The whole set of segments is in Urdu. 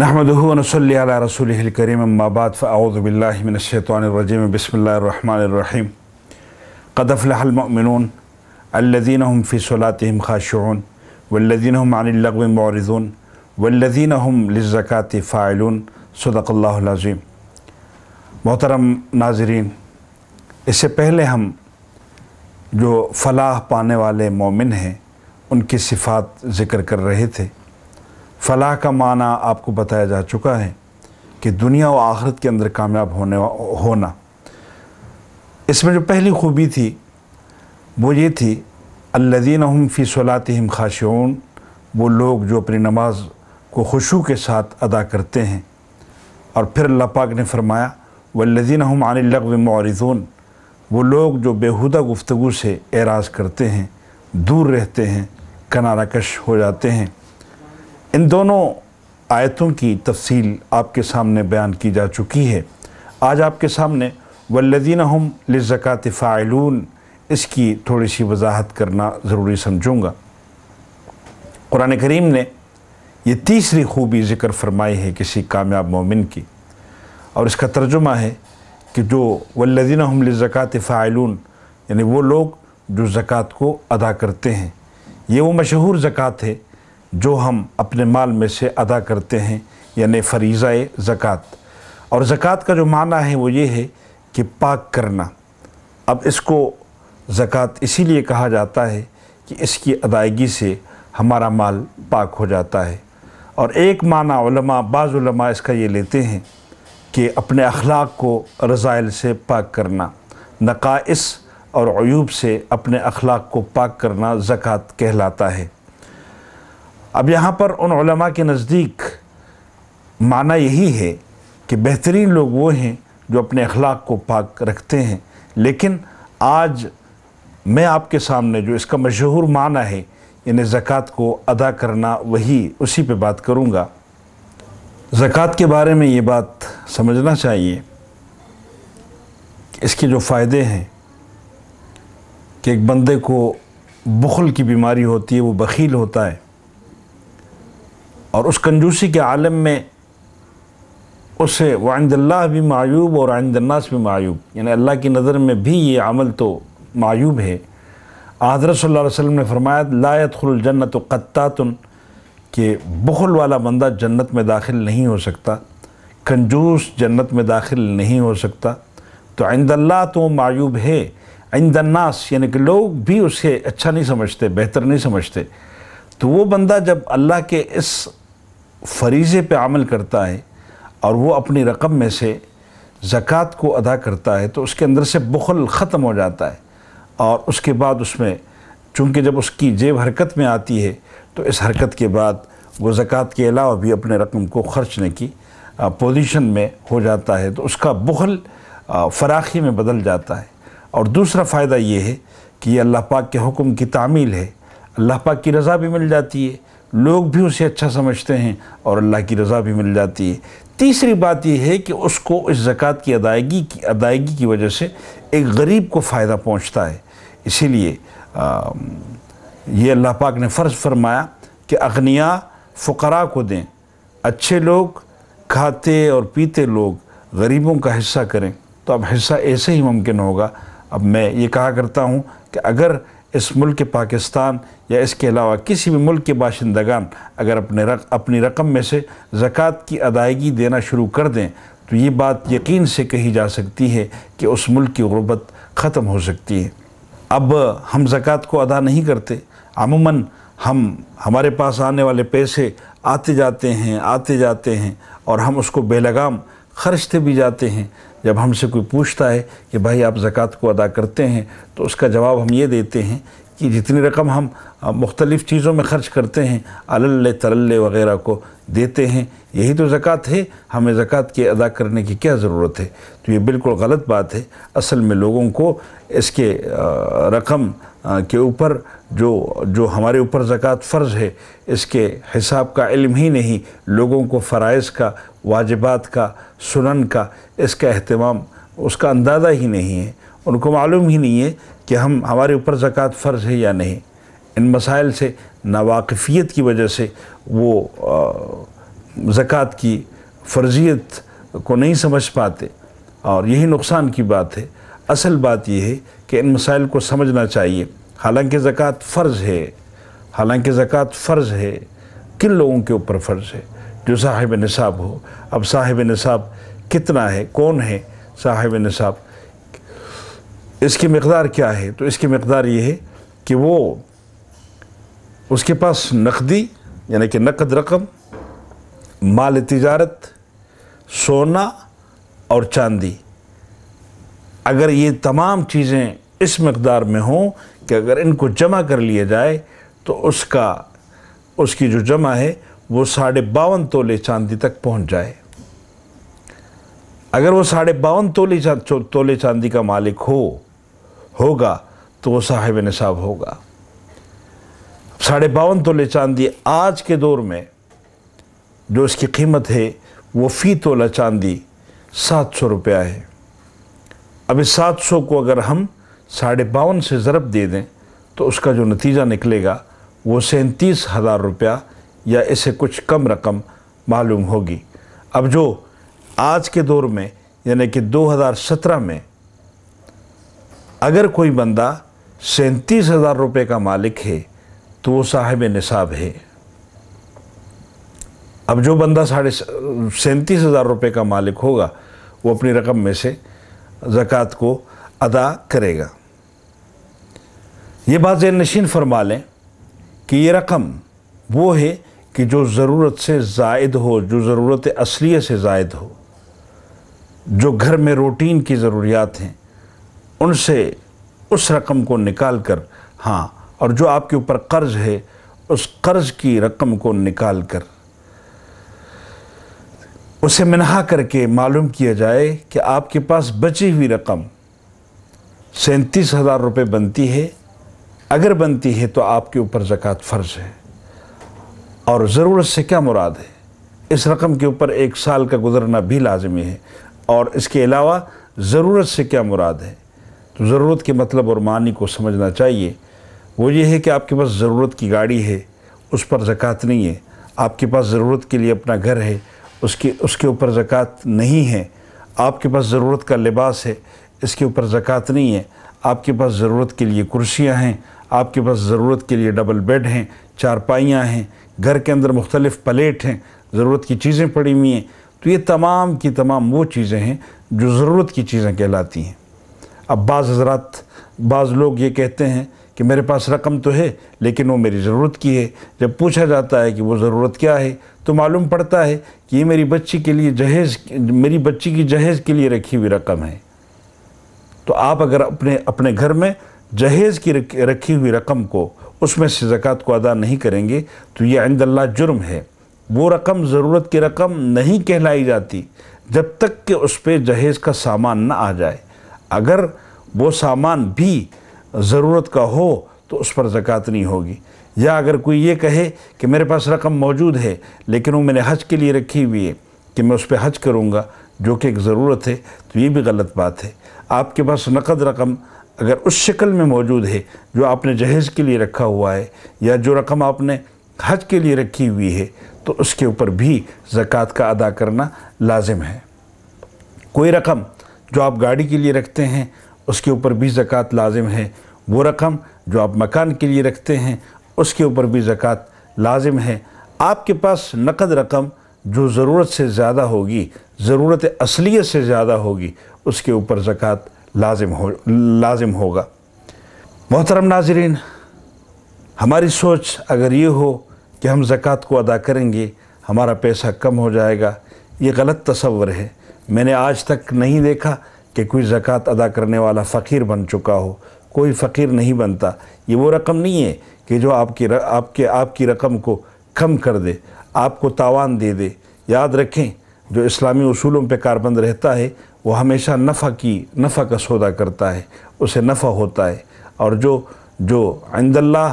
نحمد بعد علیہ رسول الکریم الشيطان الرجيم بسم الرحمن الرحيم في صلاتهم خاشعون والذين هم عن اللغو معرضون والذين هم للزكاة فاعلون صدق اللہ محترم ناظرین اس سے پہلے ہم جو فلاح پانے والے مومن ہیں ان کی صفات ذکر کر رہے تھے فلاح کا معنی آپ کو بتایا جا چکا ہے کہ دنیا و آخرت کے اندر کامیاب ہونے ہونا اس میں جو پہلی خوبی تھی وہ یہ تھی اللہدین فی صلاتہم خاشعون وہ لوگ جو اپنی نماز کو خوشو کے ساتھ ادا کرتے ہیں اور پھر اللہ پاک نے فرمایا وہ عن اللغو معرضون وہ لوگ جو بیہودہ گفتگو سے اعراض کرتے ہیں دور رہتے ہیں کنارہ کش ہو جاتے ہیں ان دونوں آیتوں کی تفصیل آپ کے سامنے بیان کی جا چکی ہے آج آپ کے سامنے والذین ہم لزکات فاعلون اس کی تھوڑی سی وضاحت کرنا ضروری سمجھوں گا قرآن کریم نے یہ تیسری خوبی ذکر فرمائی ہے کسی کامیاب مومن کی اور اس کا ترجمہ ہے کہ جو والذین ہم لزکات فاعلون یعنی وہ لوگ جو زکوٰۃ کو ادا کرتے ہیں یہ وہ مشہور زکوٰۃ ہے جو ہم اپنے مال میں سے ادا کرتے ہیں یعنی فریضہ زکوٰۃ اور زکوٰۃ کا جو معنی ہے وہ یہ ہے کہ پاک کرنا اب اس کو زکوٰۃ اسی لیے کہا جاتا ہے کہ اس کی ادائیگی سے ہمارا مال پاک ہو جاتا ہے اور ایک معنی علماء بعض علماء اس کا یہ لیتے ہیں کہ اپنے اخلاق کو رضائل سے پاک کرنا نقائص اور عیوب سے اپنے اخلاق کو پاک کرنا زکوٰۃ کہلاتا ہے اب یہاں پر ان علماء کے نزدیک معنی یہی ہے کہ بہترین لوگ وہ ہیں جو اپنے اخلاق کو پاک رکھتے ہیں لیکن آج میں آپ کے سامنے جو اس کا مشہور معنی ہے یعنی زکوٰۃ کو ادا کرنا وہی اسی پہ بات کروں گا زکاة کے بارے میں یہ بات سمجھنا چاہیے اس کے جو فائدے ہیں کہ ایک بندے کو بخل کی بیماری ہوتی ہے وہ بخیل ہوتا ہے اور اس کنجوسی کے عالم میں اسے وعند اللہ بھی معیوب اور عند الناس بھی معیوب یعنی اللہ کی نظر میں بھی یہ عمل تو معیوب ہے حضرت صلی اللہ علیہ وسلم نے فرمایا لا یدخل الجنت قطات کہ بخل والا بندہ جنت میں داخل نہیں ہو سکتا کنجوس جنت میں داخل نہیں ہو سکتا تو عند اللہ تو معیوب ہے عند الناس یعنی کہ لوگ بھی اسے اچھا نہیں سمجھتے بہتر نہیں سمجھتے تو وہ بندہ جب اللہ کے اس فریضے پہ عمل کرتا ہے اور وہ اپنی رقم میں سے زکوٰۃ کو ادا کرتا ہے تو اس کے اندر سے بخل ختم ہو جاتا ہے اور اس کے بعد اس میں چونکہ جب اس کی جیب حرکت میں آتی ہے تو اس حرکت کے بعد وہ زکوٰۃ کے علاوہ بھی اپنے رقم کو خرچنے کی پوزیشن میں ہو جاتا ہے تو اس کا بخل فراخی میں بدل جاتا ہے اور دوسرا فائدہ یہ ہے کہ یہ اللہ پاک کے حکم کی تعمیل ہے اللہ پاک کی رضا بھی مل جاتی ہے لوگ بھی اسے اچھا سمجھتے ہیں اور اللہ کی رضا بھی مل جاتی ہے تیسری بات یہ ہے کہ اس کو اس زکاة کی ادائیگی کی ادائیگی کی وجہ سے ایک غریب کو فائدہ پہنچتا ہے اسی لیے یہ اللہ پاک نے فرض فرمایا کہ اغنیا فقراء کو دیں اچھے لوگ کھاتے اور پیتے لوگ غریبوں کا حصہ کریں تو اب حصہ ایسے ہی ممکن ہوگا اب میں یہ کہا کرتا ہوں کہ اگر اس ملک پاکستان یا اس کے علاوہ کسی بھی ملک کے باشندگان اگر اپنے اپنی رقم میں سے زکوٰۃ کی ادائیگی دینا شروع کر دیں تو یہ بات یقین سے کہی جا سکتی ہے کہ اس ملک کی غربت ختم ہو سکتی ہے اب ہم زکوٰۃ کو ادا نہیں کرتے عموماً ہم ہمارے پاس آنے والے پیسے آتے جاتے ہیں آتے جاتے ہیں اور ہم اس کو بے لگام خرچتے بھی جاتے ہیں جب ہم سے کوئی پوچھتا ہے کہ بھائی آپ زکاة کو ادا کرتے ہیں تو اس کا جواب ہم یہ دیتے ہیں کہ جتنی رقم ہم مختلف چیزوں میں خرچ کرتے ہیں اللّہ ترل وغیرہ کو دیتے ہیں یہی تو زکوٰۃ ہے ہمیں زکوٰۃ کے ادا کرنے کی کیا ضرورت ہے تو یہ بالکل غلط بات ہے اصل میں لوگوں کو اس کے رقم کے اوپر جو جو ہمارے اوپر زکاة فرض ہے اس کے حساب کا علم ہی نہیں لوگوں کو فرائض کا واجبات کا سنن کا اس کا اہتمام اس کا اندازہ ہی نہیں ہے ان کو معلوم ہی نہیں ہے کہ ہم ہمارے اوپر زکوٰۃ فرض ہے یا نہیں ان مسائل سے ناواقفیت کی وجہ سے وہ زکوٰۃ کی فرضیت کو نہیں سمجھ پاتے اور یہی نقصان کی بات ہے اصل بات یہ ہے کہ ان مسائل کو سمجھنا چاہیے حالانکہ زکوٰۃ فرض ہے حالانکہ زکوٰۃ فرض ہے کن لوگوں کے اوپر فرض ہے جو صاحب نصاب ہو اب صاحب نصاب کتنا ہے کون ہے صاحب نصاب اس کی مقدار کیا ہے تو اس کی مقدار یہ ہے کہ وہ اس کے پاس نقدی یعنی کہ نقد رقم مال تجارت سونا اور چاندی اگر یہ تمام چیزیں اس مقدار میں ہوں کہ اگر ان کو جمع کر لیا جائے تو اس کا اس کی جو جمع ہے وہ ساڑھے باون تولے چاندی تک پہنچ جائے اگر وہ ساڑھے باون تولے تولے چاندی کا مالک ہو ہوگا تو وہ صاحب نصاب ہوگا ساڑھے باون تولے چاندی آج کے دور میں جو اس کی قیمت ہے وہ فی تولہ چاندی سات سو روپیہ ہے اب اس سات سو کو اگر ہم ساڑھے باون سے ضرب دے دیں تو اس کا جو نتیجہ نکلے گا وہ سینتیس ہزار روپیہ یا اسے کچھ کم رقم معلوم ہوگی اب جو آج کے دور میں یعنی کہ دو ہزار سترہ میں اگر کوئی بندہ سینتیس ہزار روپے کا مالک ہے تو وہ صاحب نصاب ہے اب جو بندہ ساڑھے سینتیس ہزار روپے کا مالک ہوگا وہ اپنی رقم میں سے زکوٰۃ کو ادا کرے گا یہ بات ذہن نشین فرما لیں کہ یہ رقم وہ ہے کہ جو ضرورت سے زائد ہو جو ضرورت اصلیہ سے زائد ہو جو گھر میں روٹین کی ضروریات ہیں ان سے اس رقم کو نکال کر ہاں اور جو آپ کے اوپر قرض ہے اس قرض کی رقم کو نکال کر اسے منا کر کے معلوم کیا جائے کہ آپ کے پاس بچی ہوئی رقم سینتیس ہزار روپے بنتی ہے اگر بنتی ہے تو آپ کے اوپر زکاة فرض ہے اور ضرورت سے کیا مراد ہے اس رقم کے اوپر ایک سال کا گزرنا بھی لازمی ہے اور اس کے علاوہ ضرورت سے کیا مراد ہے تو ضرورت کے مطلب اور معنی کو سمجھنا چاہیے وہ یہ ہے کہ آپ کے پاس ضرورت کی گاڑی ہے اس پر زکوٰۃ نہیں ہے آپ کے پاس ضرورت کے لیے اپنا گھر ہے اس کے اس کے اوپر زکوٰۃ نہیں ہے آپ کے پاس ضرورت کا لباس ہے اس کے اوپر زکوٰۃ نہیں ہے آپ کے پاس ضرورت کے لیے کرسیاں ہیں آپ کے پاس ضرورت کے لیے ڈبل بیڈ ہیں چارپائیاں ہیں گھر کے اندر مختلف پلیٹ ہیں ضرورت کی چیزیں پڑی ہوئی ہیں تو یہ تمام کی تمام وہ چیزیں ہیں جو ضرورت کی چیزیں کہلاتی ہیں اب بعض حضرات بعض لوگ یہ کہتے ہیں کہ میرے پاس رقم تو ہے لیکن وہ میری ضرورت کی ہے جب پوچھا جاتا ہے کہ وہ ضرورت کیا ہے تو معلوم پڑتا ہے کہ یہ میری بچی کے لیے جہیز میری بچی کی جہیز کے لیے رکھی ہوئی رقم ہے تو آپ اگر اپنے اپنے گھر میں جہیز کی رکھی ہوئی رقم کو اس میں سے زکوٰۃ کو ادا نہیں کریں گے تو یہ عند اللہ جرم ہے وہ رقم ضرورت کی رقم نہیں کہلائی جاتی جب تک کہ اس پہ جہیز کا سامان نہ آ جائے اگر وہ سامان بھی ضرورت کا ہو تو اس پر زکوٰۃ نہیں ہوگی یا اگر کوئی یہ کہے کہ میرے پاس رقم موجود ہے لیکن وہ میں نے حج کے لیے رکھی ہوئی ہے کہ میں اس پہ حج کروں گا جو کہ ایک ضرورت ہے تو یہ بھی غلط بات ہے آپ کے پاس نقد رقم اگر اس شکل میں موجود ہے جو آپ نے جہیز کے لیے رکھا ہوا ہے یا جو رقم آپ نے حج کے لیے رکھی ہوئی ہے تو اس کے اوپر بھی زکوٰۃ کا ادا کرنا لازم ہے کوئی رقم جو آپ گاڑی کے لیے رکھتے ہیں اس کے اوپر بھی زکوٰۃ لازم ہے وہ رقم جو آپ مکان کے لیے رکھتے ہیں اس کے اوپر بھی زکوٰۃ لازم ہے آپ کے پاس نقد رقم جو ضرورت سے زیادہ ہوگی ضرورت اصلیت سے زیادہ ہوگی اس کے اوپر زکوٰۃ لازم ہو لازم ہوگا محترم ناظرین ہماری سوچ اگر یہ ہو کہ ہم زکوٰۃ کو ادا کریں گے ہمارا پیسہ کم ہو جائے گا یہ غلط تصور ہے میں نے آج تک نہیں دیکھا کہ کوئی زکوٰۃ ادا کرنے والا فقیر بن چکا ہو کوئی فقیر نہیں بنتا یہ وہ رقم نہیں ہے کہ جو آپ کی آپ کے آپ کی رقم کو کم کر دے آپ کو تاوان دے دے یاد رکھیں جو اسلامی اصولوں پہ کاربند رہتا ہے وہ ہمیشہ نفع کی نفع کا سودا کرتا ہے اسے نفع ہوتا ہے اور جو جو عند اللہ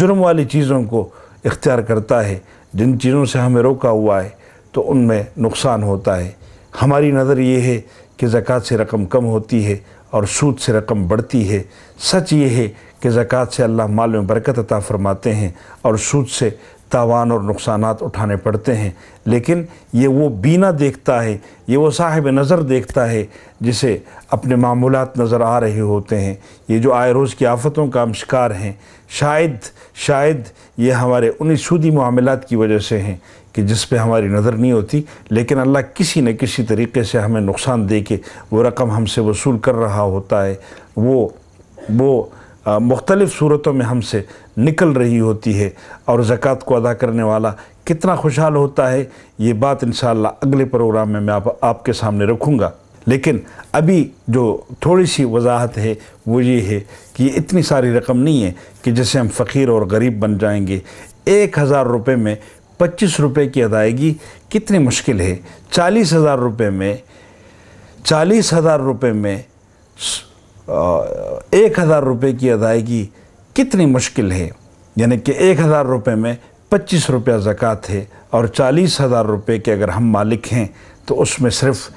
جرم والی چیزوں کو اختیار کرتا ہے جن چیزوں سے ہمیں روکا ہوا ہے تو ان میں نقصان ہوتا ہے ہماری نظر یہ ہے کہ زکاة سے رقم کم ہوتی ہے اور سود سے رقم بڑھتی ہے سچ یہ ہے کہ زکوٰۃ سے اللہ مال میں برکت عطا فرماتے ہیں اور سود سے تاوان اور نقصانات اٹھانے پڑتے ہیں لیکن یہ وہ بینا دیکھتا ہے یہ وہ صاحب نظر دیکھتا ہے جسے اپنے معمولات نظر آ رہے ہوتے ہیں یہ جو آئے روز کی آفتوں کا امشکار ہیں شاید شاید یہ ہمارے انہیں سودی معاملات کی وجہ سے ہیں کہ جس پہ ہماری نظر نہیں ہوتی لیکن اللہ کسی نہ کسی طریقے سے ہمیں نقصان دے کے وہ رقم ہم سے وصول کر رہا ہوتا ہے وہ وہ مختلف صورتوں میں ہم سے نکل رہی ہوتی ہے اور زکاة کو ادا کرنے والا کتنا خوشحال ہوتا ہے یہ بات انشاءاللہ اگلے پروگرام میں میں آپ کے سامنے رکھوں گا لیکن ابھی جو تھوڑی سی وضاحت ہے وہ یہ ہے کہ یہ اتنی ساری رقم نہیں ہے کہ جیسے ہم فقیر اور غریب بن جائیں گے ایک ہزار روپے میں پچیس روپے کی ادائیگی کتنی مشکل ہے چالیس ہزار روپے میں چالیس ہزار روپے میں ایک ہزار روپے کی ادائیگی کتنی مشکل ہے یعنی کہ ایک ہزار روپے میں پچیس روپیہ زکاة ہے اور چالیس ہزار روپے کے اگر ہم مالک ہیں تو اس میں صرف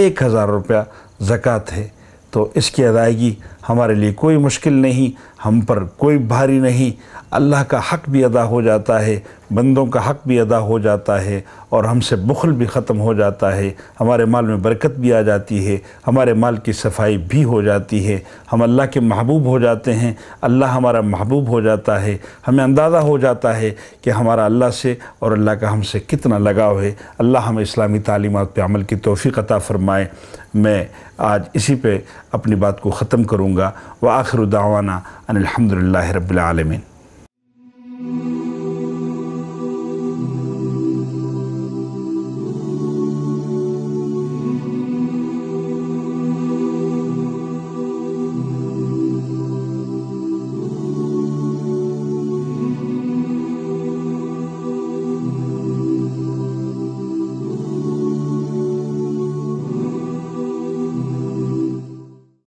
ایک ہزار روپیہ زکاة ہے تو اس کی ادائیگی ہمارے لیے کوئی مشکل نہیں ہم پر کوئی بھاری نہیں اللہ کا حق بھی ادا ہو جاتا ہے بندوں کا حق بھی ادا ہو جاتا ہے اور ہم سے بخل بھی ختم ہو جاتا ہے ہمارے مال میں برکت بھی آ جاتی ہے ہمارے مال کی صفائی بھی ہو جاتی ہے ہم اللہ کے محبوب ہو جاتے ہیں اللہ ہمارا محبوب ہو جاتا ہے ہمیں اندازہ ہو جاتا ہے کہ ہمارا اللہ سے اور اللہ کا ہم سے کتنا لگاؤ ہے اللہ ہمیں اسلامی تعلیمات پہ عمل کی توفیق عطا فرمائے میں آج اسی پہ اپنی بات کو ختم کروں گا وہ آخر ان الحمد رب العالمین